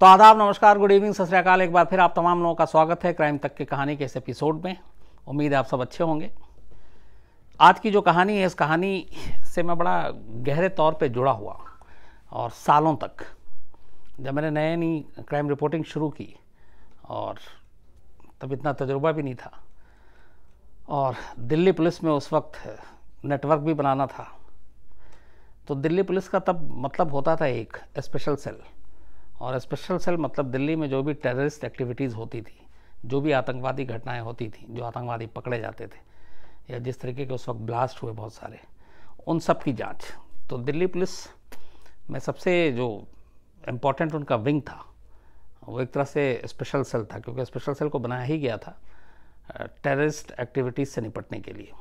तो आदाब नमस्कार गुड इवनिंग सत श्रीकाल एक बार फिर आप तमाम लोगों का स्वागत है क्राइम तक की कहानी के इस एपिसोड में उम्मीद है आप सब अच्छे होंगे आज की जो कहानी है इस कहानी से मैं बड़ा गहरे तौर पे जुड़ा हुआ और सालों तक जब मैंने नए नई क्राइम रिपोर्टिंग शुरू की और तब इतना तजुर्बा भी नहीं था और दिल्ली पुलिस में उस वक्त नेटवर्क भी बनाना था तो दिल्ली पुलिस का तब मतलब होता था एक स्पेशल सेल और स्पेशल सेल मतलब दिल्ली में जो भी टेररिस्ट एक्टिविटीज़ होती थी जो भी आतंकवादी घटनाएं होती थी जो आतंकवादी पकड़े जाते थे या जिस तरीके के उस वक्त ब्लास्ट हुए बहुत सारे उन सब की जांच तो दिल्ली पुलिस में सबसे जो इम्पोर्टेंट उनका विंग था वो एक तरह से स्पेशल सेल था क्योंकि स्पेशल सेल को बनाया ही गया था टेररिस्ट एक्टिविटीज़ से निपटने के लिए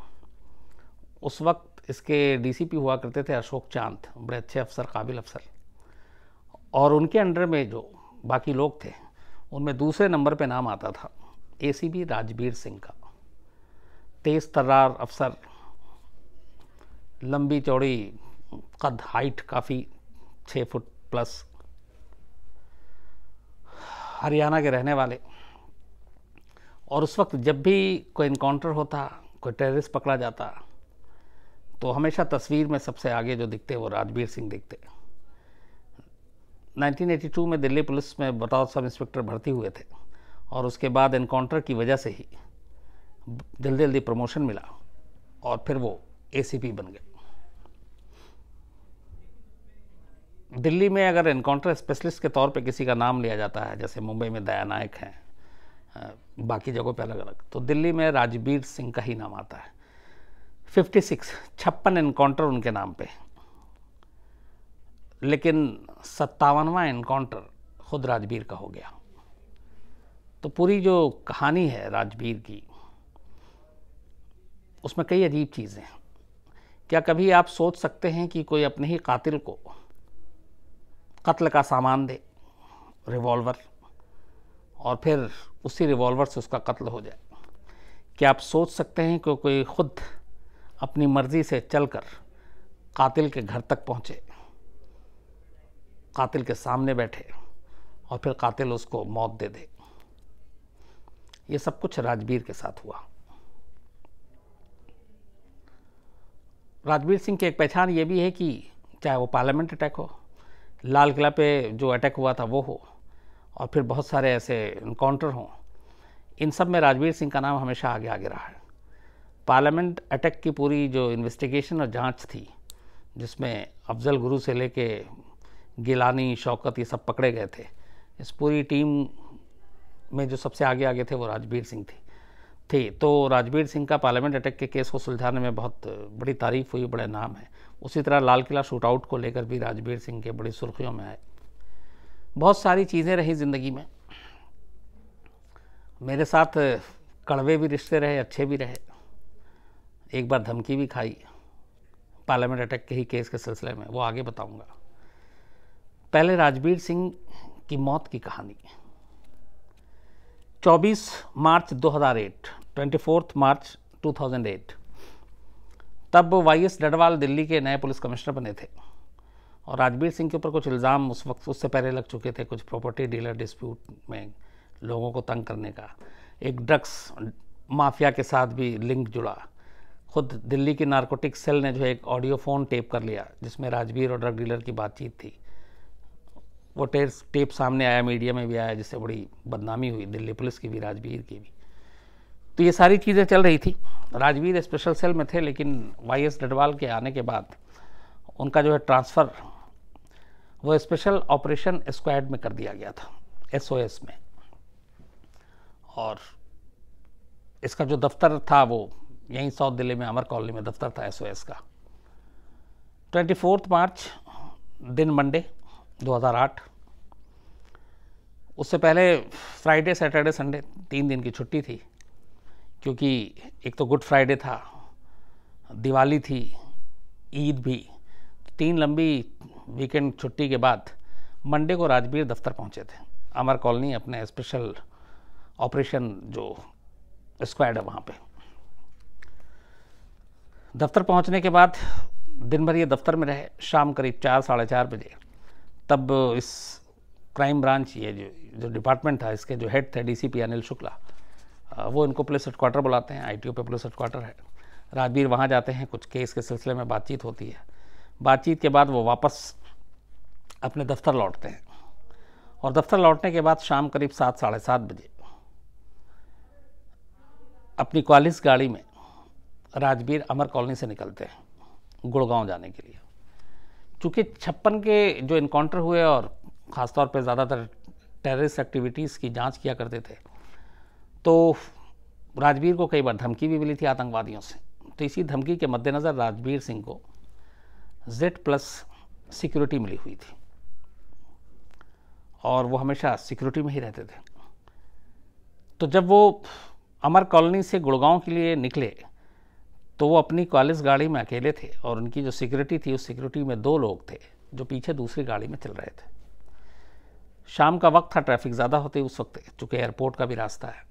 उस वक्त इसके डीसीपी हुआ करते थे अशोक चांद बड़े अच्छे अफसर काबिल अफसर और उनके अंडर में जो बाकी लोग थे उनमें दूसरे नंबर पे नाम आता था ए राजबीर सिंह का तेज तर्रार अफसर लंबी चौड़ी कद हाइट काफ़ी छः फुट प्लस हरियाणा के रहने वाले और उस वक्त जब भी कोई इनकाउंटर होता कोई टेररिस्ट पकड़ा जाता तो हमेशा तस्वीर में सबसे आगे जो दिखते वो राजबीर सिंह दिखते 1982 में दिल्ली पुलिस में बतौर सब इंस्पेक्टर भर्ती हुए थे और उसके बाद इनकाउंटर की वजह से ही जल्दी जल्दी प्रमोशन मिला और फिर वो एसीपी बन गए दिल्ली में अगर इनकाउंटर स्पेशलिस्ट के तौर पे किसी का नाम लिया जाता है जैसे मुंबई में दया नायक हैं बाकी जगहों पे अलग अलग तो दिल्ली में राजबीर सिंह का ही नाम आता है 56 छप्पन इनकाउंटर उनके नाम पे लेकिन सत्तावनवा इनकाउंटर खुद राजबीर का हो गया तो पूरी जो कहानी है राजबीर की उसमें कई अजीब चीज़ें हैं क्या कभी आप सोच सकते हैं कि कोई अपने ही कातिल को कत्ल का सामान दे रिवॉल्वर और फिर उसी रिवॉल्वर से उसका कत्ल हो जाए क्या आप सोच सकते हैं कि कोई खुद अपनी मर्ज़ी से चलकर कातिल के घर तक पहुँचे कातिल के सामने बैठे और फिर कातिल उसको मौत दे दे ये सब कुछ राजवीर के साथ हुआ राजवीर सिंह की एक पहचान ये भी है कि चाहे वो पार्लियामेंट अटैक हो लाल किला पे जो अटैक हुआ था वो हो और फिर बहुत सारे ऐसे इनकाउंटर हों इन सब में राजवीर सिंह का नाम हमेशा आगे आगे रहा है पार्लियामेंट अटैक की पूरी जो इन्वेस्टिगेशन और जांच थी जिसमें अफजल गुरु से लेके गिलानी शौकत ये सब पकड़े गए थे इस पूरी टीम में जो सबसे आगे आगे थे वो राजबीर सिंह थी थी तो राजबीर सिंह का पार्लियामेंट अटैक के केस को सुलझाने में बहुत बड़ी तारीफ हुई बड़े नाम है उसी तरह लाल किला शूटआउट को लेकर भी राजबीर सिंह के बड़ी सुर्खियों में आए बहुत सारी चीज़ें रही ज़िंदगी में मेरे साथ कड़वे भी रिश्ते रहे अच्छे भी रहे एक बार धमकी भी खाई पार्लियामेंट अटैक के ही केस के सिलसिले में वो आगे बताऊंगा पहले राजवीर सिंह की मौत की कहानी 24 मार्च 2008 24 मार्च 2008 तब वाई एस डडवाल दिल्ली के नए पुलिस कमिश्नर बने थे और राजवीर सिंह के ऊपर कुछ इल्ज़ाम उस वक्त उससे पहले लग चुके थे कुछ प्रॉपर्टी डीलर डिस्प्यूट में लोगों को तंग करने का एक ड्रग्स माफिया के साथ भी लिंक जुड़ा खुद दिल्ली की नारकोटिक सेल ने जो एक ऑडियो फ़ोन टेप कर लिया जिसमें राजवीर और ड्रग डीलर की बातचीत थी वो टेप टेप सामने आया मीडिया में भी आया जिससे बड़ी बदनामी हुई दिल्ली पुलिस की भी राजवीर की भी तो ये सारी चीज़ें चल रही थी राजवीर स्पेशल सेल में थे लेकिन वाई एस डडवाल के आने के बाद उनका जो है ट्रांसफ़र वो स्पेशल ऑपरेशन स्क्वाड में कर दिया गया था एस ओ एस में और इसका जो दफ्तर था वो यहीं साउथ दिल्ली में अमर कॉलोनी में दफ्तर था एस ओ एस का ट्वेंटी फोर्थ मार्च दिन मंडे 2008 उससे पहले फ्राइडे सैटरडे संडे तीन दिन की छुट्टी थी क्योंकि एक तो गुड फ्राइडे था दिवाली थी ईद भी तीन लंबी वीकेंड छुट्टी के बाद मंडे को राजबीर दफ्तर पहुंचे थे अमर कॉलोनी अपने स्पेशल ऑपरेशन जो स्क्वाड है वहाँ पे दफ्तर पहुंचने के बाद दिन भर ये दफ्तर में रहे शाम करीब चार साढ़े चार बजे तब इस क्राइम ब्रांच ये जो जो डिपार्टमेंट था इसके जो हेड थे डीसीपी अनिल शुक्ला वो इनको पुलिस हेडक्वार्टर बुलाते हैं आईटीओ पे पुलिस हेडक्वार्टर है राजवीर वहाँ जाते हैं कुछ केस के सिलसिले में बातचीत होती है बातचीत के बाद वो वापस अपने दफ्तर लौटते हैं और दफ्तर लौटने के बाद शाम करीब सात साढ़े सात बजे अपनी क्वालिस गाड़ी में राजवीर अमर कॉलोनी से निकलते हैं गुड़गांव जाने के लिए चूँकि छप्पन के जो इनकाउंटर हुए और ख़ासतौर पर ज़्यादातर टेररिस्ट एक्टिविटीज़ की जाँच किया करते थे तो राजवीर को कई बार धमकी भी मिली थी आतंकवादियों से तो इसी धमकी के मद्देनज़र राजवीर सिंह को जेड प्लस सिक्योरिटी मिली हुई थी और वो हमेशा सिक्योरिटी में ही रहते थे तो जब वो अमर कॉलोनी से गुड़गांव के लिए निकले तो वो अपनी कॉलेज गाड़ी में अकेले थे और उनकी जो सिक्योरिटी थी उस सिक्योरिटी में दो लोग थे जो पीछे दूसरी गाड़ी में चल रहे थे शाम का वक्त था ट्रैफिक ज़्यादा होते उस वक्त चूँकि एयरपोर्ट का भी रास्ता है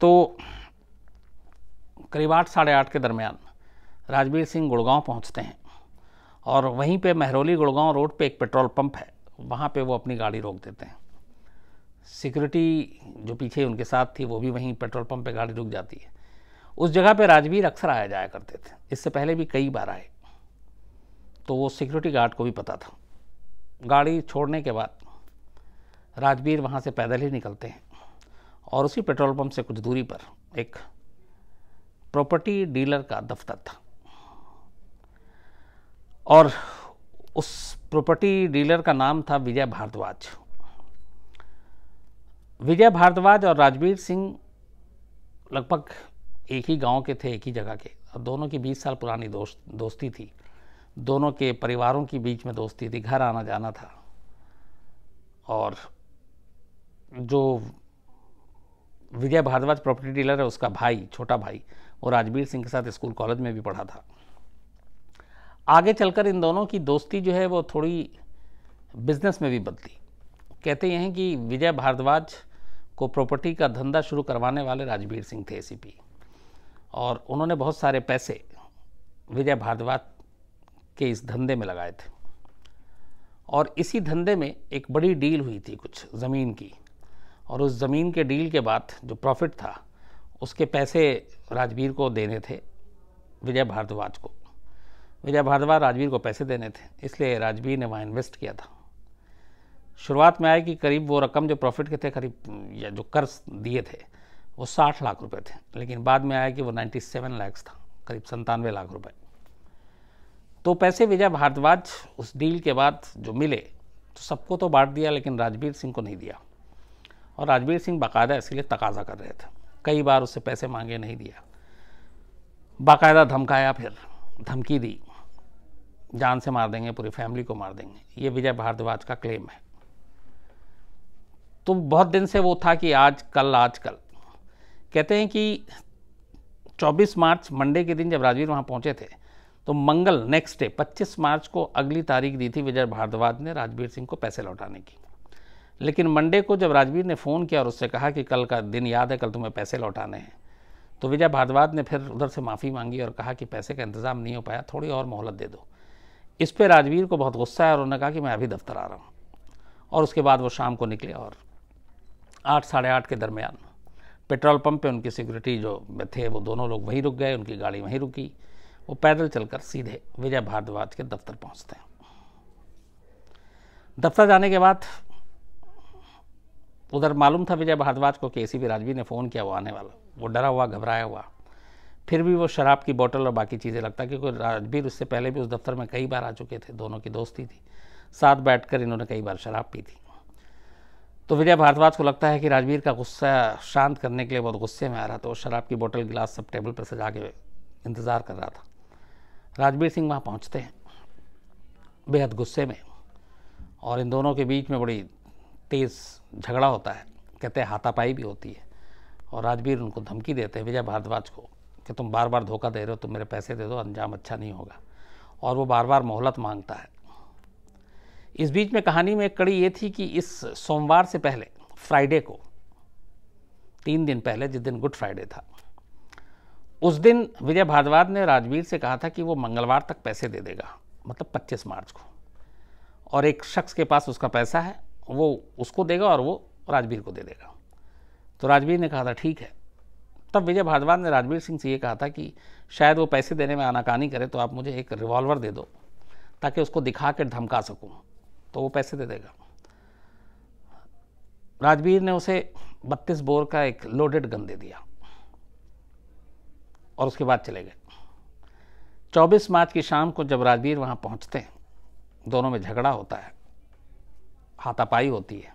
तो करीब आठ साढ़े आठ के दरमियान राजवीर सिंह गुड़गांव पहुंचते हैं और वहीं पे महरौली गुड़गांव रोड पे एक पेट्रोल पंप है वहाँ पे वो अपनी गाड़ी रोक देते हैं सिक्योरिटी जो पीछे उनके साथ थी वो भी वहीं पेट्रोल पंप पे गाड़ी रुक जाती है उस जगह पे राजवीर अक्सर आया जाया करते थे इससे पहले भी कई बार आए तो वो सिक्योरिटी गार्ड को भी पता था गाड़ी छोड़ने के बाद राजवीर वहाँ से पैदल ही निकलते हैं और उसी पेट्रोल पंप से कुछ दूरी पर एक प्रॉपर्टी डीलर का दफ्तर था और उस प्रॉपर्टी डीलर का नाम था विजय भारद्वाज विजय भारद्वाज और राजवीर सिंह लगभग एक ही गांव के थे एक ही जगह के अब दोनों की 20 साल पुरानी दोस्त दोस्ती थी दोनों के परिवारों के बीच में दोस्ती थी घर आना जाना था और जो विजय भारद्वाज प्रॉपर्टी डीलर है उसका भाई छोटा भाई वो राजवीर सिंह के साथ स्कूल कॉलेज में भी पढ़ा था आगे चलकर इन दोनों की दोस्ती जो है वो थोड़ी बिजनेस में भी बदली कहते हैं कि विजय भारद्वाज को प्रॉपर्टी का धंधा शुरू करवाने वाले राजवीर सिंह थे एसीपी और उन्होंने बहुत सारे पैसे विजय भारद्वाज के इस धंधे में लगाए थे और इसी धंधे में एक बड़ी डील हुई थी कुछ ज़मीन की और उस ज़मीन के डील के बाद जो प्रॉफिट था उसके पैसे राजवीर को देने थे विजय भारद्वाज को विजय भारद्वाज राजवीर को पैसे देने थे इसलिए राजवीर ने वहाँ इन्वेस्ट किया था शुरुआत में आया कि करीब वो रकम जो प्रॉफिट के थे करीब या जो कर्ज दिए थे वो साठ लाख रुपए थे लेकिन बाद में आया कि वो नाइन्टी सेवन लैक्स था करीब संतानवे लाख रुपए तो पैसे विजय भारद्वाज उस डील के बाद जो मिले तो सबको तो बांट दिया लेकिन राजवीर सिंह को नहीं दिया और राजवीर सिंह बाकायदा इसीलिए तकाजा कर रहे थे कई बार उससे पैसे मांगे नहीं दिया बाकायदा धमकाया फिर धमकी दी जान से मार देंगे पूरी फैमिली को मार देंगे ये विजय भारद्वाज का क्लेम है तो बहुत दिन से वो था कि आज कल आज कल कहते हैं कि 24 मार्च मंडे के दिन जब राजवीर वहाँ पहुँचे थे तो मंगल नेक्स्ट डे 25 मार्च को अगली तारीख दी थी विजय भारद्वाज ने राजवीर सिंह को पैसे लौटाने की लेकिन मंडे को जब राजवीर ने फ़ोन किया और उससे कहा कि कल का दिन याद है कल तुम्हें पैसे लौटाने हैं तो विजय भारद्वाज ने फिर उधर से माफ़ी मांगी और कहा कि पैसे का इंतज़ाम नहीं हो पाया थोड़ी और मोहलत दे दो इस पर राजवीर को बहुत गुस्सा है और उन्होंने कहा कि मैं अभी दफ्तर आ रहा हूँ और उसके बाद वो शाम को निकले और आठ साढ़े आठ के दरमियान पेट्रोल पंप पे उनकी सिक्योरिटी जो थे वो दोनों लोग वहीं रुक गए उनकी गाड़ी वहीं रुकी वो पैदल चलकर सीधे विजय भारद्वाज के दफ्तर पहुंचते हैं दफ्तर जाने के बाद उधर मालूम था विजय भारद्वाज को के सी राजवी ने फ़ोन किया वो आने वाला वो डरा हुआ घबराया हुआ फिर भी वो शराब की बोतल और बाकी चीज़ें लगता क्योंकि राजवीर उससे पहले भी उस दफ्तर में कई बार आ चुके थे दोनों की दोस्ती थी साथ बैठकर इन्होंने कई बार शराब पी थी तो विजय भारद्वाज को लगता है कि राजवीर का गुस्सा शांत करने के लिए बहुत गुस्से में आ रहा था और शराब की बोतल गिलास सब टेबल पर सजा के इंतज़ार कर रहा था राजवीर सिंह वहाँ पहुँचते हैं बेहद गुस्से में और इन दोनों के बीच में बड़ी तेज़ झगड़ा होता है कहते हैं हाथापाई भी होती है और राजवीर उनको धमकी देते हैं विजय भारद्वाज को कि तुम बार बार धोखा दे रहे हो तुम मेरे पैसे दे दो अंजाम अच्छा नहीं होगा और वो बार बार मोहलत मांगता है इस बीच में कहानी में कड़ी ये थी कि इस सोमवार से पहले फ्राइडे को तीन दिन पहले जिस दिन गुड फ्राइडे था उस दिन विजय भारद्वाज ने राजवीर से कहा था कि वो मंगलवार तक पैसे दे देगा मतलब 25 मार्च को और एक शख्स के पास उसका पैसा है वो उसको देगा और वो राजवीर को दे देगा तो राजवीर ने कहा था ठीक है तब विजय भारद्वाज ने राजवीर सिंह से ये कहा था कि शायद वो पैसे देने में आनाकानी करे तो आप मुझे एक रिवॉल्वर दे दो ताकि उसको दिखा कर धमका सकूँ तो वो पैसे दे देगा राजवीर ने उसे बत्तीस बोर का एक लोडेड गन दे दिया और उसके बाद चले गए 24 मार्च की शाम को जब राजवीर वहाँ पहुँचते दोनों में झगड़ा होता है हाथापाई होती है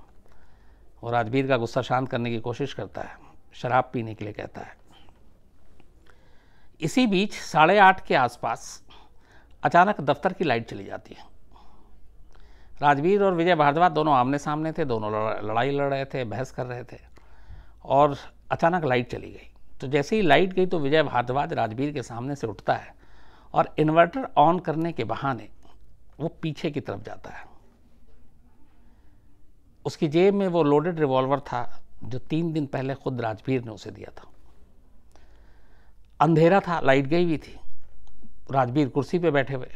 और राजवीर का गुस्सा शांत करने की कोशिश करता है शराब पीने के लिए कहता है इसी बीच साढ़े आठ के आसपास अचानक दफ्तर की लाइट चली जाती है राजवीर और विजय भारद्वाज दोनों आमने सामने थे दोनों लड़ाई लड़ रहे थे बहस कर रहे थे और अचानक लाइट चली गई तो जैसे ही लाइट गई तो विजय भारद्वाज राजवीर के सामने से उठता है और इन्वर्टर ऑन करने के बहाने वो पीछे की तरफ जाता है उसकी जेब में वो लोडेड रिवॉल्वर था जो तीन दिन पहले खुद राजवीर ने उसे दिया था अंधेरा था लाइट गई हुई थी राजवीर कुर्सी पे बैठे हुए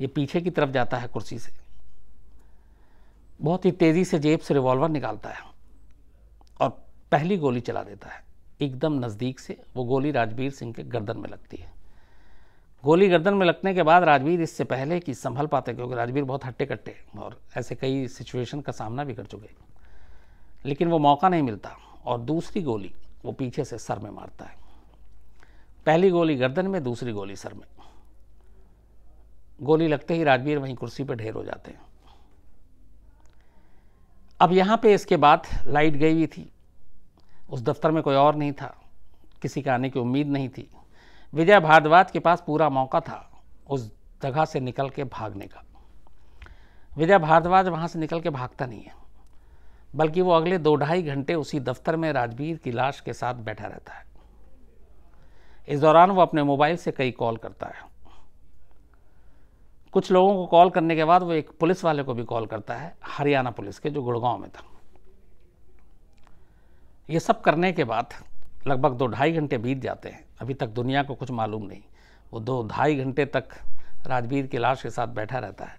ये पीछे की तरफ जाता है कुर्सी से बहुत ही तेज़ी से जेब से रिवॉल्वर निकालता है और पहली गोली चला देता है एकदम नज़दीक से वो गोली राजवीर सिंह के गर्दन में लगती है गोली गर्दन में लगने के बाद राजवीर इससे पहले कि संभल पाते क्योंकि राजवीर बहुत हट्टे कट्टे और ऐसे कई सिचुएशन का सामना भी कर चुके लेकिन वो मौका नहीं मिलता और दूसरी गोली वो पीछे से सर में मारता है पहली गोली गर्दन में दूसरी गोली सर में गोली लगते ही राजवीर वहीं कुर्सी पर ढेर हो जाते हैं अब यहाँ पे इसके बाद लाइट गई हुई थी उस दफ्तर में कोई और नहीं था किसी के आने की उम्मीद नहीं थी विजय भारद्वाज के पास पूरा मौका था उस जगह से निकल के भागने का विजय भारद्वाज वहाँ से निकल के भागता नहीं है बल्कि वो अगले दो ढाई घंटे उसी दफ्तर में राजवीर की लाश के साथ बैठा रहता है इस दौरान वो अपने मोबाइल से कई कॉल करता है कुछ लोगों को कॉल करने के बाद वो एक पुलिस वाले को भी कॉल करता है हरियाणा पुलिस के जो गुड़गांव में था ये सब करने के बाद लगभग दो ढाई घंटे बीत जाते हैं अभी तक दुनिया को कुछ मालूम नहीं वो दो ढाई घंटे तक राजवीर की लाश के साथ बैठा रहता है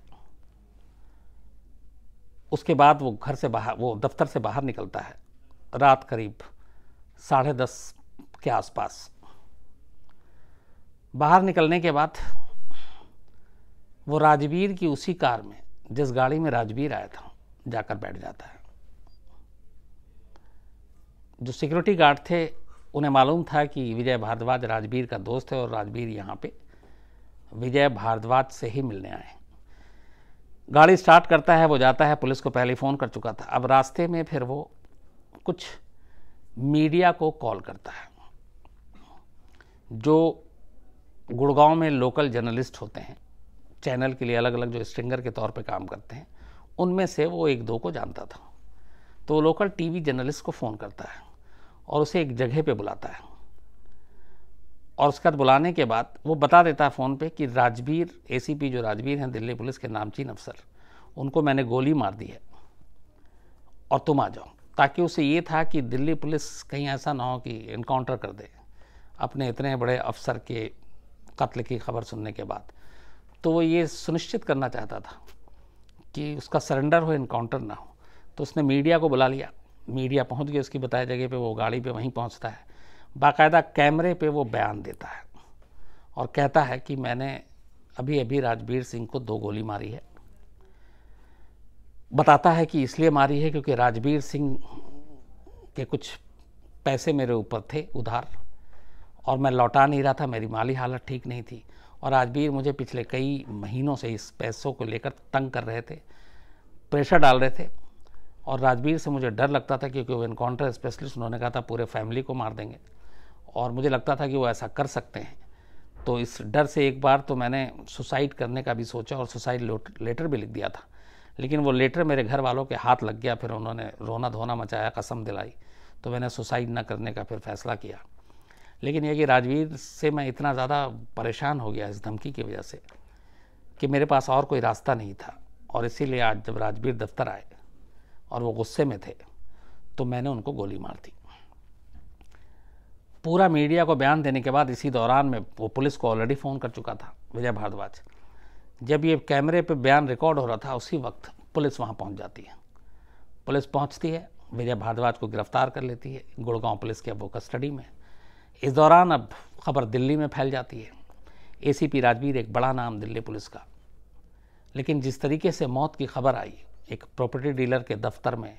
उसके बाद वो घर से बाहर वो दफ्तर से बाहर निकलता है रात करीब साढ़े दस के आसपास बाहर निकलने के बाद वो राजवीर की उसी कार में जिस गाड़ी में राजवीर आया था जाकर बैठ जाता है जो सिक्योरिटी गार्ड थे उन्हें मालूम था कि विजय भारद्वाज राजवीर का दोस्त है और राजवीर यहाँ पे विजय भारद्वाज से ही मिलने आए गाड़ी स्टार्ट करता है वो जाता है पुलिस को पहले फ़ोन कर चुका था अब रास्ते में फिर वो कुछ मीडिया को कॉल करता है जो गुड़गांव में लोकल जर्नलिस्ट होते हैं चैनल के लिए अलग अलग जो स्ट्रिंगर के तौर पे काम करते हैं उनमें से वो एक दो को जानता था तो लोकल टीवी जर्नलिस्ट को फ़ोन करता है और उसे एक जगह पे बुलाता है और उसके बाद बुलाने के बाद वो बता देता है फ़ोन पे कि राजवीर एसीपी जो राजवीर हैं दिल्ली पुलिस के नामचीन अफसर उनको मैंने गोली मार दी है और तुम आ जाओ ताकि उसे ये था कि दिल्ली पुलिस कहीं ऐसा ना हो कि इनकाउंटर कर दे अपने इतने बड़े अफसर के कत्ल की खबर सुनने के बाद तो वो ये सुनिश्चित करना चाहता था कि उसका सरेंडर हो इनकाउंटर ना हो तो उसने मीडिया को बुला लिया मीडिया पहुंच गया उसकी बताई जगह पे वो गाड़ी पे वहीं पहुंचता है बाकायदा कैमरे पे वो बयान देता है और कहता है कि मैंने अभी अभी राजबीर सिंह को दो गोली मारी है बताता है कि इसलिए मारी है क्योंकि राजबीर सिंह के कुछ पैसे मेरे ऊपर थे उधार और मैं लौटा नहीं रहा था मेरी माली हालत ठीक नहीं थी और राजवीर मुझे पिछले कई महीनों से इस पैसों को लेकर तंग कर रहे थे प्रेशर डाल रहे थे और राजवीर से मुझे डर लगता था क्योंकि वो इनकाउंटर स्पेशलिस्ट उन्होंने कहा था पूरे फैमिली को मार देंगे और मुझे लगता था कि वो ऐसा कर सकते हैं तो इस डर से एक बार तो मैंने सुसाइड करने का भी सोचा और सुसाइड लेटर भी लिख दिया था लेकिन वो लेटर मेरे घर वालों के हाथ लग गया फिर उन्होंने रोना धोना मचाया कसम दिलाई तो मैंने सुसाइड ना करने का फिर फैसला किया लेकिन यह कि राजवीर से मैं इतना ज़्यादा परेशान हो गया इस धमकी की वजह से कि मेरे पास और कोई रास्ता नहीं था और इसीलिए आज जब राजवीर दफ्तर आए और वो गुस्से में थे तो मैंने उनको गोली मार दी पूरा मीडिया को बयान देने के बाद इसी दौरान मैं वो पुलिस को ऑलरेडी फ़ोन कर चुका था विजय भारद्वाज जब ये कैमरे पे बयान रिकॉर्ड हो रहा था उसी वक्त पुलिस वहाँ पहुँच जाती है पुलिस पहुँचती है विजय भारद्वाज को गिरफ्तार कर लेती है गुड़गांव पुलिस के अब वो कस्टडी में इस दौरान अब खबर दिल्ली में फैल जाती है एसीपी राजवीर एक बड़ा नाम दिल्ली पुलिस का लेकिन जिस तरीके से मौत की खबर आई एक प्रॉपर्टी डीलर के दफ्तर में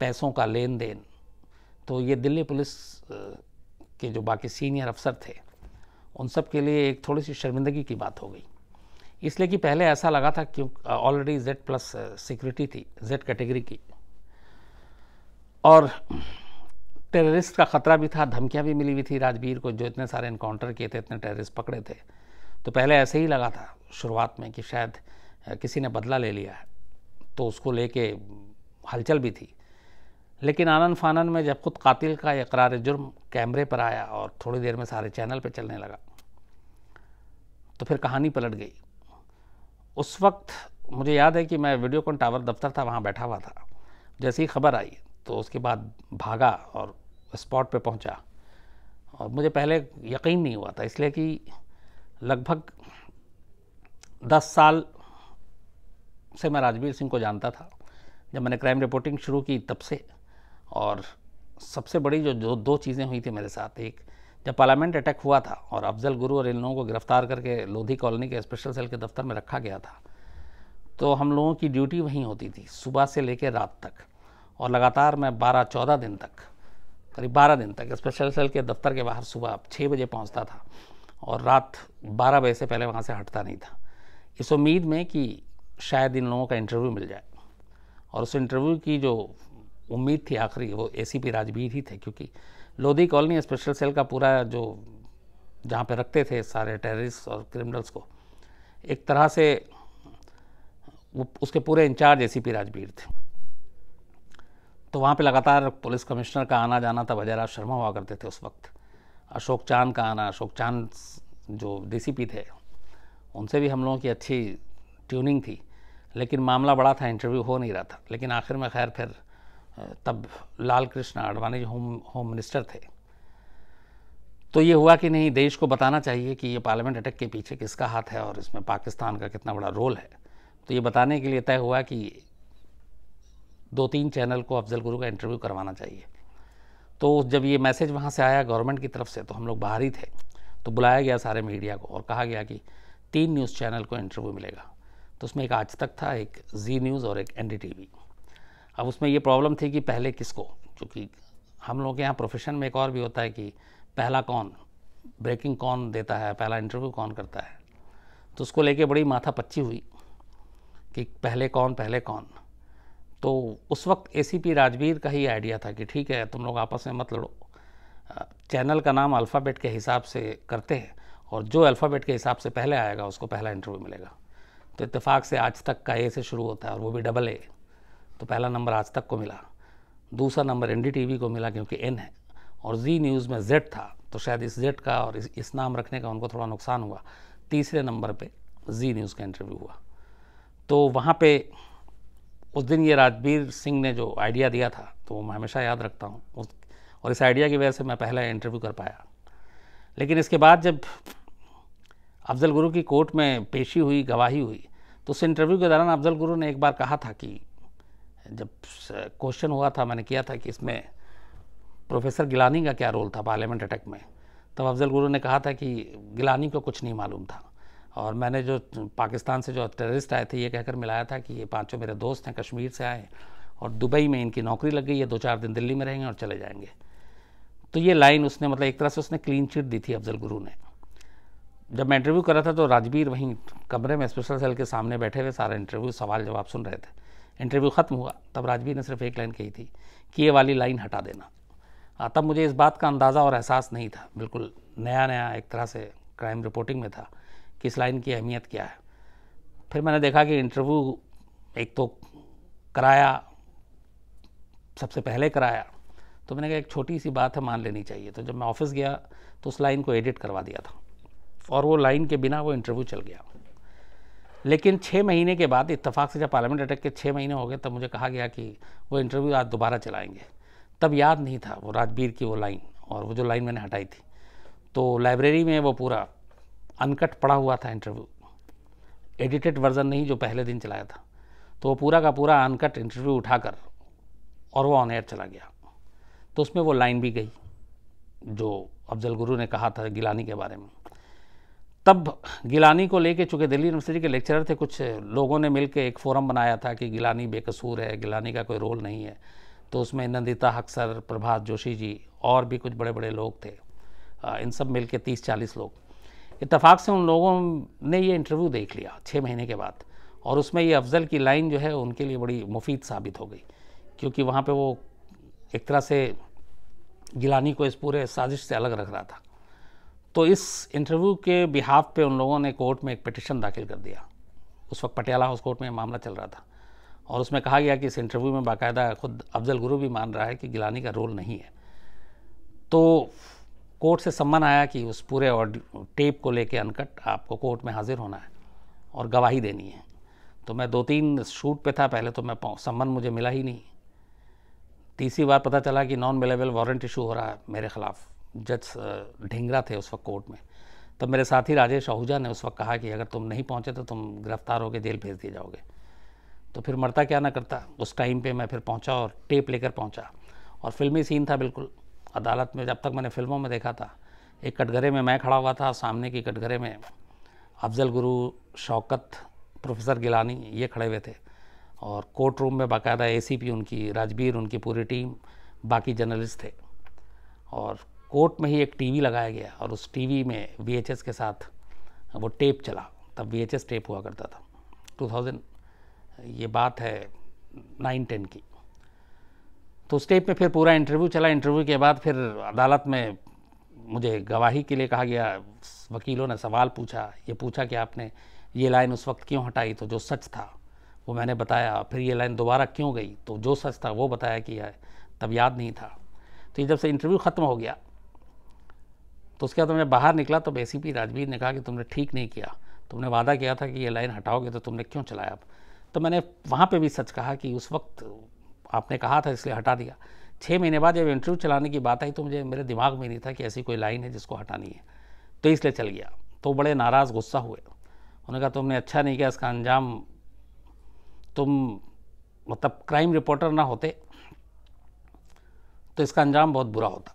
पैसों का लेन देन तो ये दिल्ली पुलिस के जो बाकी सीनियर अफसर थे उन सब के लिए एक थोड़ी सी शर्मिंदगी की बात हो गई इसलिए कि पहले ऐसा लगा था क्यों ऑलरेडी जेड प्लस सिक्योरिटी थी जेड कैटेगरी की और टेररिस्ट का ख़तरा भी था धमकियाँ भी मिली हुई थी राजवीर को जो इतने सारे इनकाउंटर किए थे इतने टेररिस्ट पकड़े थे तो पहले ऐसे ही लगा था शुरुआत में कि शायद किसी ने बदला ले लिया है तो उसको लेके हलचल भी थी लेकिन आनंद फानन में जब खुद कातिल का इकरार जुर्म कैमरे पर आया और थोड़ी देर में सारे चैनल पर चलने लगा तो फिर कहानी पलट गई उस वक्त मुझे याद है कि मैं वीडियो कॉन टावर दफ्तर था वहाँ बैठा हुआ था जैसे ही खबर आई तो उसके बाद भागा और स्पॉट पे पहुंचा और मुझे पहले यकीन नहीं हुआ था इसलिए कि लगभग दस साल से मैं राजवीर सिंह को जानता था जब मैंने क्राइम रिपोर्टिंग शुरू की तब से और सबसे बड़ी जो दो दो चीज़ें हुई थी मेरे साथ एक जब पार्लियामेंट अटैक हुआ था और अफजल गुरु और इन लोगों को गिरफ्तार करके लोधी कॉलोनी के स्पेशल सेल के दफ्तर में रखा गया था तो हम लोगों की ड्यूटी वहीं होती थी सुबह से लेकर रात तक और लगातार मैं 12-14 दिन तक करीब 12 दिन तक स्पेशल सेल के दफ्तर के बाहर सुबह छः बजे पहुंचता था और रात 12 बजे से पहले वहाँ से हटता नहीं था इस उम्मीद में कि शायद इन लोगों का इंटरव्यू मिल जाए और उस इंटरव्यू की जो उम्मीद थी आखिरी वो ए सी पी राजवीर ही थे क्योंकि लोधी कॉलोनी स्पेशल सेल का पूरा जो जहाँ पे रखते थे सारे टेररिस्ट और क्रिमिनल्स को एक तरह से वो उसके पूरे incharge A C P Rajveer थे तो वहाँ पे लगातार पुलिस कमिश्नर का आना जाना था वजयराज शर्मा हुआ करते थे उस वक्त अशोक चांद का आना अशोक चांद जो डीसीपी थे उनसे भी हम लोगों की अच्छी ट्यूनिंग थी लेकिन मामला बड़ा था इंटरव्यू हो नहीं रहा था लेकिन आखिर में खैर फिर तब Lal Krishna Advani home home minister थे तो ये हुआ कि नहीं देश को बताना चाहिए कि ये पार्लियामेंट अटैक के पीछे किसका हाथ है और इसमें पाकिस्तान का कितना बड़ा रोल है तो ये बताने के लिए तय हुआ कि दो तीन चैनल को अफजल गुरु का इंटरव्यू करवाना चाहिए तो जब ये मैसेज वहाँ से आया गवर्नमेंट की तरफ से तो हम लोग बाहर ही थे तो बुलाया गया सारे मीडिया को और कहा गया कि तीन न्यूज़ चैनल को इंटरव्यू मिलेगा तो उसमें एक आज तक था एक जी न्यूज़ और एक एन अब उसमें ये प्रॉब्लम थी कि पहले किसको क्योंकि हम लोग के यहाँ प्रोफेशन में एक और भी होता है कि पहला कौन ब्रेकिंग कौन देता है पहला इंटरव्यू कौन करता है तो उसको लेके बड़ी माथा पच्ची हुई कि पहले कौन पहले कौन तो उस वक्त एसीपी राजवीर का ही आइडिया था कि ठीक है तुम लोग आपस में मत लड़ो चैनल का नाम अल्फ़ाबेट के हिसाब से करते हैं और जो अल्फ़ाबेट के हिसाब से पहले आएगा उसको पहला इंटरव्यू मिलेगा तो इतफाक़ से आज तक का ए से शुरू होता है और वो भी डबल ए तो पहला नंबर आज तक को मिला दूसरा नंबर एन को मिला क्योंकि एन है और जी न्यूज़ में जेड था तो शायद इस जेड का और इस, इस नाम रखने का उनको थोड़ा नुकसान हुआ तीसरे नंबर पे जी न्यूज़ का इंटरव्यू हुआ तो वहाँ पे उस दिन ये राजवीर सिंह ने जो आइडिया दिया था तो मैं हमेशा याद रखता हूँ उस और इस आइडिया की वजह से मैं पहला इंटरव्यू कर पाया लेकिन इसके बाद जब अफजल गुरु की कोर्ट में पेशी हुई गवाही हुई तो उस इंटरव्यू के दौरान अफजल गुरु ने एक बार कहा था कि जब क्वेश्चन हुआ था मैंने किया था कि इसमें प्रोफेसर गिलानी का क्या रोल था पार्लियामेंट अटैक में तब अफजल गुरु ने कहा था कि गिलानी को कुछ नहीं मालूम था और मैंने जो पाकिस्तान से जो टेररिस्ट आए थे ये कहकर मिलाया था कि ये पाँचों मेरे दोस्त हैं कश्मीर से आए और दुबई में इनकी नौकरी लग गई है दो चार दिन दिल्ली में रहेंगे और चले जाएंगे तो ये लाइन उसने मतलब एक तरह से उसने क्लीन चिट दी थी अफजल गुरु ने जब मैं इंटरव्यू कर रहा था तो राजबीर वहीं कमरे में स्पेशल सेल के सामने बैठे हुए सारा इंटरव्यू सवाल जवाब सुन रहे थे इंटरव्यू ख़त्म हुआ तब राजबीर ने सिर्फ एक लाइन कही थी कि ये वाली लाइन हटा देना हाँ, तब मुझे इस बात का अंदाज़ा और एहसास नहीं था बिल्कुल नया नया एक तरह से क्राइम रिपोर्टिंग में था किस लाइन की अहमियत क्या है फिर मैंने देखा कि इंटरव्यू एक तो कराया सबसे पहले कराया तो मैंने कहा एक छोटी सी बात है मान लेनी चाहिए तो जब मैं ऑफिस गया तो उस लाइन को एडिट करवा दिया था और वो लाइन के बिना वो इंटरव्यू चल गया लेकिन छः महीने के बाद इतफाक़ से जब पार्लियामेंट अटैक के छः महीने हो गए तब मुझे कहा गया कि वो इंटरव्यू आज दोबारा चलाएंगे तब याद नहीं था वो राजबीर की वो लाइन और वो जो लाइन मैंने हटाई थी तो लाइब्रेरी में वो पूरा अनकट पड़ा हुआ था इंटरव्यू एडिटेड वर्जन नहीं जो पहले दिन चलाया था तो वो पूरा का पूरा अनकट इंटरव्यू उठाकर और वो ऑन एयर चला गया तो उसमें वो लाइन भी गई जो अफजल गुरु ने कहा था गिलानी के बारे में तब गिलानी को लेके चूँकि दिल्ली यूनिवर्सिटी के लेक्चरर थे कुछ लोगों ने मिलकर एक फोरम बनाया था कि गिलानी बेकसूर है गिलानी का कोई रोल नहीं है तो उसमें नंदिता हक्सर प्रभात जोशी जी और भी कुछ बड़े बड़े लोग थे इन सब मिलके तीस चालीस लोग इतफ़ाक़ से उन लोगों ने ये इंटरव्यू देख लिया छः महीने के बाद और उसमें ये अफजल की लाइन जो है उनके लिए बड़ी मुफीद साबित हो गई क्योंकि वहाँ पे वो एक तरह से गिलानी को इस पूरे साजिश से अलग रख रहा था तो इस इंटरव्यू के बिहाफ पे उन लोगों ने कोर्ट में एक पटिशन दाखिल कर दिया उस वक्त पटियाला हाउस कोर्ट में मामला चल रहा था और उसमें कहा गया कि इस इंटरव्यू में बाकायदा खुद अफजल गुरु भी मान रहा है कि गिलानी का रोल नहीं है तो कोर्ट से सम्मन आया कि उस पूरे और टेप को लेके अनकट आपको कोर्ट में हाजिर होना है और गवाही देनी है तो मैं दो तीन शूट पे था पहले तो मैं सम्मन मुझे मिला ही नहीं तीसरी बार पता चला कि नॉन अवेलेबल वारंट इशू हो रहा है मेरे ख़िलाफ़ जज ढिंगरा थे उस वक्त कोर्ट में तब तो मेरे साथी राजेश आहूजा ने उस वक्त कहा कि अगर तुम नहीं पहुँचे तो तुम गिरफ्तार होकर जेल भेज दिए जाओगे तो फिर मरता क्या ना करता उस टाइम पे मैं फिर पहुंचा और टेप लेकर पहुंचा और फिल्मी सीन था बिल्कुल अदालत में जब तक मैंने फिल्मों में देखा था एक कटघरे में मैं खड़ा हुआ था सामने की कटघरे में अफजल गुरु शौकत प्रोफेसर गिलानी ये खड़े हुए थे और कोर्ट रूम में बाकायदा ए उनकी राजबीर उनकी पूरी टीम बाकी जर्नलिस्ट थे और कोर्ट में ही एक टीवी लगाया गया और उस टीवी में वीएचएस के साथ वो टेप चला तब वीएचएस टेप हुआ करता था 2000 ये बात है नाइन टेन की तो स्टेप में फिर पूरा इंटरव्यू चला इंटरव्यू के बाद फिर अदालत में मुझे गवाही के लिए कहा गया वकीलों ने सवाल पूछा ये पूछा कि आपने ये लाइन उस वक्त क्यों हटाई तो जो सच था वो मैंने बताया फिर ये लाइन दोबारा क्यों गई तो जो सच था वो बताया कि है तब याद नहीं था तो ये जब से इंटरव्यू ख़त्म हो गया तो उसके बाद मैं बाहर निकला तो पी राजवीर ने कहा कि तुमने ठीक नहीं किया तुमने वादा किया था कि ये लाइन हटाओगे तो तुमने क्यों चलाया अब तो मैंने वहाँ पर भी सच कहा कि उस वक्त आपने कहा था इसलिए हटा दिया छः महीने बाद जब इंटरव्यू चलाने की बात आई तो मुझे मेरे दिमाग में नहीं था कि ऐसी कोई लाइन है जिसको हटानी है तो इसलिए चल गया तो बड़े नाराज़ गुस्सा हुए उन्होंने कहा तुमने अच्छा नहीं किया इसका अंजाम तुम मतलब क्राइम रिपोर्टर ना होते तो इसका अंजाम बहुत बुरा होता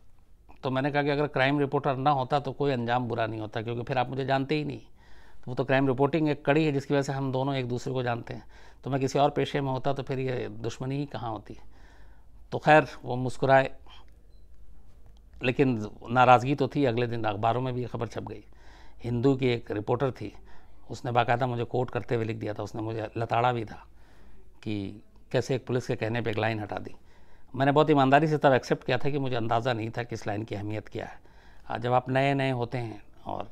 तो मैंने कहा कि अगर क्राइम रिपोर्टर ना होता तो कोई अंजाम बुरा नहीं होता क्योंकि फिर आप मुझे जानते ही नहीं वो तो क्राइम रिपोर्टिंग एक कड़ी है जिसकी वजह से हम दोनों एक दूसरे को जानते हैं तो मैं किसी और पेशे में होता तो फिर ये दुश्मनी ही कहाँ होती तो खैर वो मुस्कुराए लेकिन नाराज़गी तो थी अगले दिन अखबारों में भी ये खबर छप गई हिंदू की एक रिपोर्टर थी उसने बाकायदा मुझे कोट करते हुए लिख दिया था उसने मुझे लताड़ा भी था कि कैसे एक पुलिस के कहने पर एक लाइन हटा दी मैंने बहुत ईमानदारी से तब एक्सेप्ट किया था कि मुझे अंदाज़ा नहीं था कि इस लाइन की अहमियत क्या है जब आप नए नए होते हैं और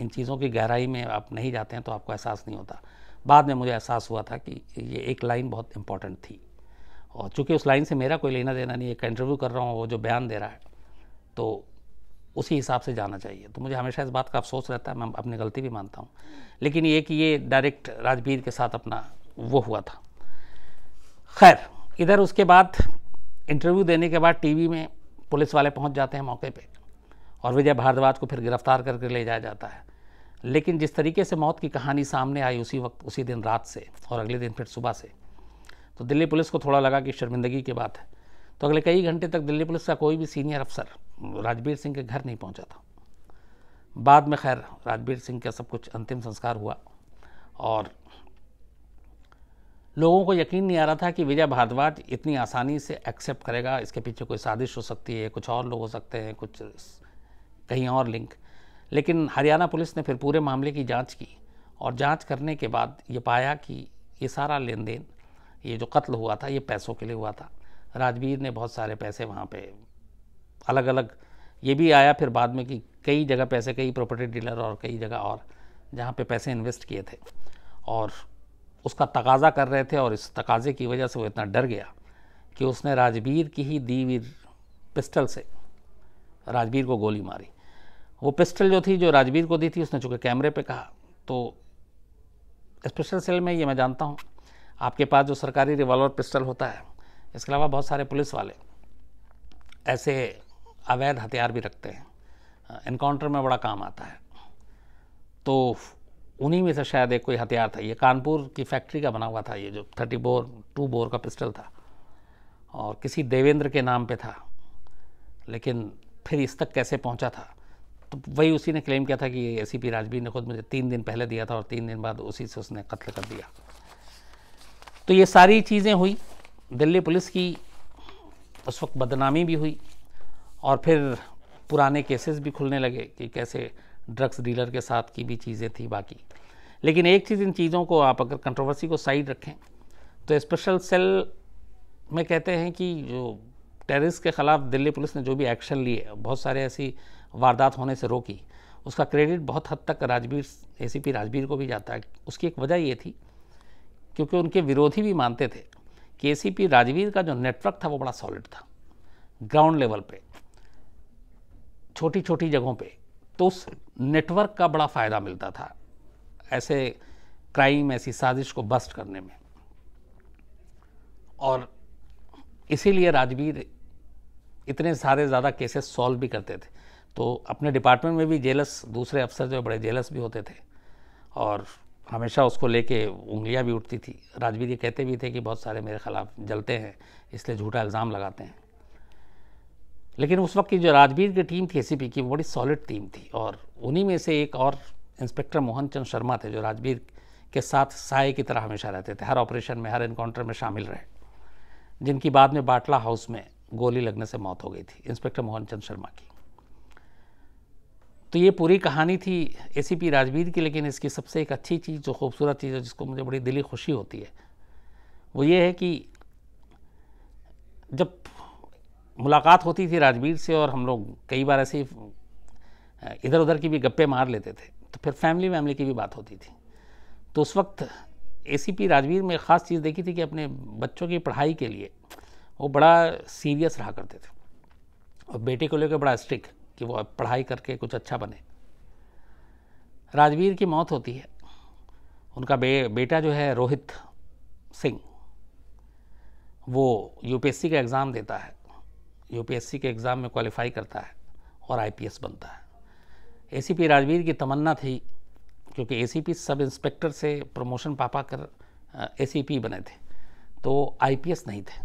इन चीज़ों की गहराई में आप नहीं जाते हैं तो आपको एहसास नहीं होता बाद में मुझे एहसास हुआ था कि ये एक लाइन बहुत इंपॉर्टेंट थी और चूंकि उस लाइन से मेरा कोई लेना देना नहीं एक इंटरव्यू कर रहा हूँ वो जो बयान दे रहा है तो उसी हिसाब से जाना चाहिए तो मुझे हमेशा इस बात का अफसोस रहता है मैं अपनी गलती भी मानता हूँ लेकिन ये कि ये डायरेक्ट राजवीर के साथ अपना वो हुआ था खैर इधर उसके बाद इंटरव्यू देने के बाद टीवी में पुलिस वाले पहुंच जाते हैं मौके पे और विजय भारद्वाज को फिर गिरफ्तार करके ले जाया जाता है लेकिन जिस तरीके से मौत की कहानी सामने आई उसी वक्त उसी दिन रात से और अगले दिन फिर सुबह से तो दिल्ली पुलिस को थोड़ा लगा कि शर्मिंदगी की बात है तो अगले कई घंटे तक दिल्ली पुलिस का कोई भी सीनियर अफसर राजबीर सिंह के घर नहीं पहुंचा था बाद में खैर राजबीर सिंह का सब कुछ अंतिम संस्कार हुआ और लोगों को यकीन नहीं आ रहा था कि विजय भारद्वाज इतनी आसानी से एक्सेप्ट करेगा इसके पीछे कोई साजिश हो सकती है कुछ और लोग हो सकते हैं कुछ कहीं और लिंक लेकिन हरियाणा पुलिस ने फिर पूरे मामले की जांच की और जांच करने के बाद ये पाया कि ये सारा लेन देन ये जो कत्ल हुआ था ये पैसों के लिए हुआ था राजवीर ने बहुत सारे पैसे वहाँ पे अलग अलग ये भी आया फिर बाद में कि कई जगह पैसे कई प्रॉपर्टी डीलर और कई जगह और जहाँ पे पैसे इन्वेस्ट किए थे और उसका तकाजा कर रहे थे और इस तकाजे की वजह से वो इतना डर गया कि उसने राजवीर की ही दीवीर पिस्टल से राजवीर को गोली मारी वो पिस्टल जो थी जो राजवीर को दी थी उसने चूँकि कैमरे पे कहा तो स्पेशल सेल में ये मैं जानता हूँ आपके पास जो सरकारी रिवॉल्वर पिस्टल होता है इसके अलावा बहुत सारे पुलिस वाले ऐसे अवैध हथियार भी रखते हैं इनकाउंटर में बड़ा काम आता है तो उन्हीं में से शायद एक कोई हथियार था ये कानपुर की फैक्ट्री का बना हुआ था ये जो थर्टी बोर टू बोर का पिस्टल था और किसी देवेंद्र के नाम पे था लेकिन फिर इस तक कैसे पहुंचा था तो वही उसी ने क्लेम किया था कि ए सी पी राजबीर ने खुद मुझे तीन दिन पहले दिया था और तीन दिन बाद उसी से उसने कत्ल कर दिया तो ये सारी चीज़ें हुई दिल्ली पुलिस की उस वक्त बदनामी भी हुई और फिर पुराने केसेस भी खुलने लगे कि कैसे ड्रग्स डीलर के साथ की भी चीज़ें थी बाकी लेकिन एक चीज़ इन चीज़ों को आप अगर कंट्रोवर्सी को साइड रखें तो स्पेशल सेल में कहते हैं कि जो टेररिस्ट के ख़िलाफ़ दिल्ली पुलिस ने जो भी एक्शन लिए बहुत सारे ऐसी वारदात होने से रोकी उसका क्रेडिट बहुत हद तक राजवीर एसीपी राजवीर को भी जाता है उसकी एक वजह ये थी क्योंकि उनके विरोधी भी मानते थे कि एसीपी राजवीर का जो नेटवर्क था वो बड़ा सॉलिड था ग्राउंड लेवल पे छोटी छोटी जगहों पे तो उस नेटवर्क का बड़ा फ़ायदा मिलता था ऐसे क्राइम ऐसी साजिश को बस्ट करने में और इसीलिए राजवीर इतने सारे ज़्यादा केसेस सॉल्व भी करते थे तो अपने डिपार्टमेंट में भी जेलस दूसरे अफसर जो बड़े जेलस भी होते थे और हमेशा उसको लेके उंगलियां भी उठती थी राजवीर ये कहते भी थे कि बहुत सारे मेरे ख़िलाफ़ जलते हैं इसलिए झूठा इल्ज़ाम लगाते हैं लेकिन उस वक्त की जो राजवीर की टीम थी एसीपी की वो बड़ी सॉलिड टीम थी और उन्हीं में से एक और इंस्पेक्टर मोहन चंद शर्मा थे जो राजवीर के साथ साय की तरह हमेशा रहते थे हर ऑपरेशन में हर इनकाउंटर में शामिल रहे जिनकी बाद में बाटला हाउस में गोली लगने से मौत हो गई थी इंस्पेक्टर मोहन चंद शर्मा की तो ये पूरी कहानी थी ए सी पी राजवीर की लेकिन इसकी सबसे एक अच्छी चीज़ जो खूबसूरत चीज़ है जिसको मुझे बड़ी दिली खुशी होती है वो ये है कि जब मुलाकात होती थी राजवीर से और हम लोग कई बार ऐसे इधर उधर की भी गप्पे मार लेते थे तो फिर फैमिली वैमिली की भी बात होती थी तो उस वक्त ए राजवीर में ख़ास चीज़ देखी थी कि अपने बच्चों की पढ़ाई के लिए वो बड़ा सीरियस रहा करते थे और बेटे को लेकर बड़ा स्ट्रिक्ट कि वो पढ़ाई करके कुछ अच्छा बने राजवीर की मौत होती है उनका बे, बेटा जो है रोहित सिंह वो यूपीएससी का एग्ज़ाम देता है यूपीएससी के एग्ज़ाम में क्वालिफाई करता है और आईपीएस बनता है एसीपी राजवीर की तमन्ना थी क्योंकि एसीपी सब इंस्पेक्टर से प्रमोशन पा पा कर एसीपी बने थे तो आईपीएस नहीं थे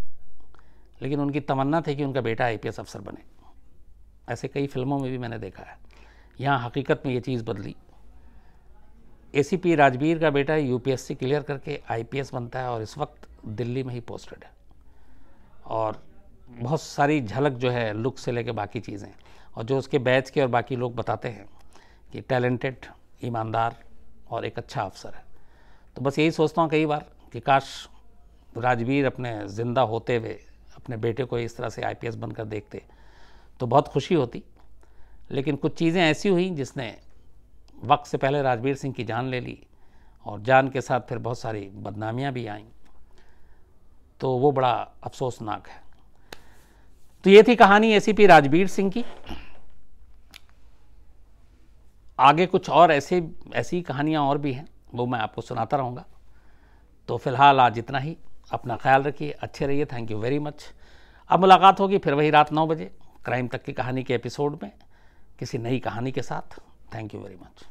लेकिन उनकी तमन्ना थी कि उनका बेटा आईपीएस अफसर बने ऐसे कई फिल्मों में भी मैंने देखा है यहाँ हकीकत में ये चीज़ बदली ए राजबीर का बेटा यूपीएससी क्लियर करके आईपीएस बनता है और इस वक्त दिल्ली में ही पोस्टेड है और बहुत सारी झलक जो है लुक से लेके बाकी चीज़ें और जो उसके बैच के और बाकी लोग बताते हैं कि टैलेंटेड ईमानदार और एक अच्छा अफसर है तो बस यही सोचता हूँ कई बार कि काश राजवीर अपने ज़िंदा होते हुए अपने बेटे को इस तरह से आईपीएस बनकर देखते तो बहुत खुशी होती लेकिन कुछ चीज़ें ऐसी हुई जिसने वक्त से पहले राजवीर सिंह की जान ले ली और जान के साथ फिर बहुत सारी बदनामियाँ भी आईं तो वो बड़ा अफसोसनाक है तो ये थी कहानी एसीपी राजवीर सिंह की आगे कुछ और ऐसे ऐसी कहानियाँ और भी हैं वो मैं आपको सुनाता रहूँगा तो फिलहाल आज इतना ही अपना ख्याल रखिए अच्छे रहिए थैंक यू वेरी मच अब मुलाकात होगी फिर वही रात नौ बजे क्राइम तक की कहानी के एपिसोड में किसी नई कहानी के साथ थैंक यू वेरी मच